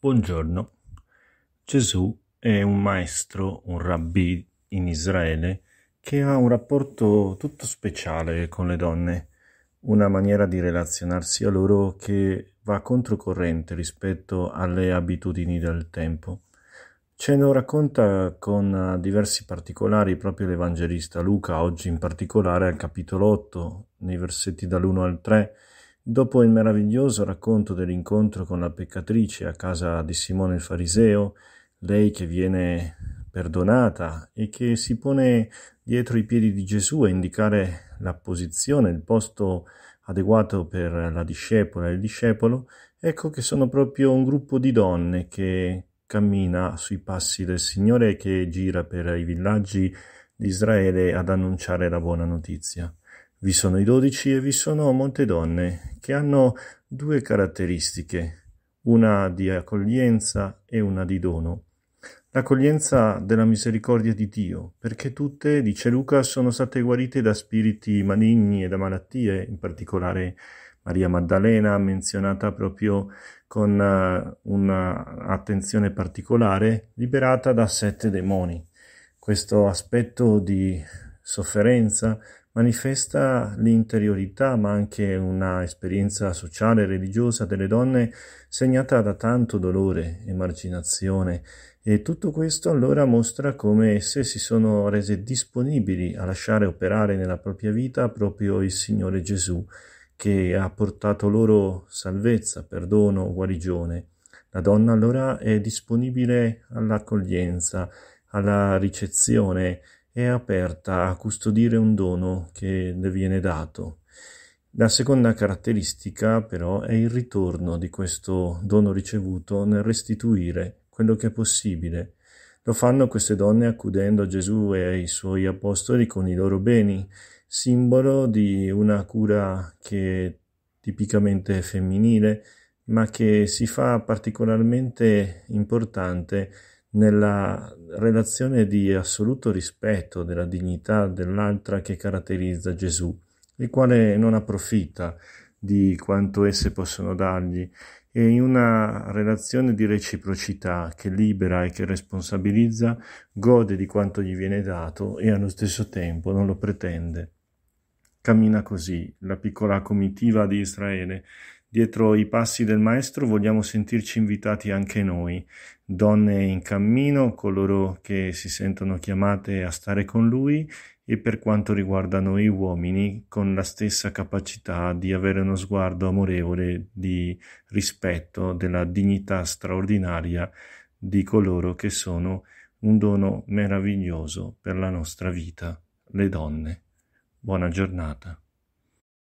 Buongiorno. Gesù è un maestro, un rabbì in Israele che ha un rapporto tutto speciale con le donne, una maniera di relazionarsi a loro che va controcorrente rispetto alle abitudini del tempo. Ce lo racconta con diversi particolari proprio l'Evangelista Luca, oggi in particolare al capitolo 8, nei versetti dall'1 al 3, Dopo il meraviglioso racconto dell'incontro con la peccatrice a casa di Simone il Fariseo, lei che viene perdonata e che si pone dietro i piedi di Gesù a indicare la posizione, il posto adeguato per la discepola e il discepolo, ecco che sono proprio un gruppo di donne che cammina sui passi del Signore e che gira per i villaggi di Israele ad annunciare la buona notizia. Vi sono i Dodici e vi sono molte donne che hanno due caratteristiche, una di accoglienza e una di dono. L'accoglienza della misericordia di Dio, perché tutte, dice Luca, sono state guarite da spiriti maligni e da malattie, in particolare Maria Maddalena, menzionata proprio con eh, un'attenzione particolare, liberata da sette demoni. Questo aspetto di sofferenza, manifesta l'interiorità ma anche una esperienza sociale e religiosa delle donne segnata da tanto dolore e marginazione e tutto questo allora mostra come esse si sono rese disponibili a lasciare operare nella propria vita proprio il Signore Gesù che ha portato loro salvezza, perdono, guarigione. La donna allora è disponibile all'accoglienza, alla ricezione, è aperta a custodire un dono che le viene dato. La seconda caratteristica però è il ritorno di questo dono ricevuto nel restituire quello che è possibile. Lo fanno queste donne accudendo a Gesù e ai suoi apostoli con i loro beni, simbolo di una cura che è tipicamente femminile, ma che si fa particolarmente importante nella relazione di assoluto rispetto della dignità dell'altra che caratterizza Gesù, il quale non approfitta di quanto esse possono dargli e in una relazione di reciprocità che libera e che responsabilizza gode di quanto gli viene dato e allo stesso tempo non lo pretende. Cammina così la piccola comitiva di Israele Dietro i passi del maestro vogliamo sentirci invitati anche noi, donne in cammino, coloro che si sentono chiamate a stare con lui e per quanto riguarda noi uomini, con la stessa capacità di avere uno sguardo amorevole di rispetto della dignità straordinaria di coloro che sono un dono meraviglioso per la nostra vita, le donne. Buona giornata.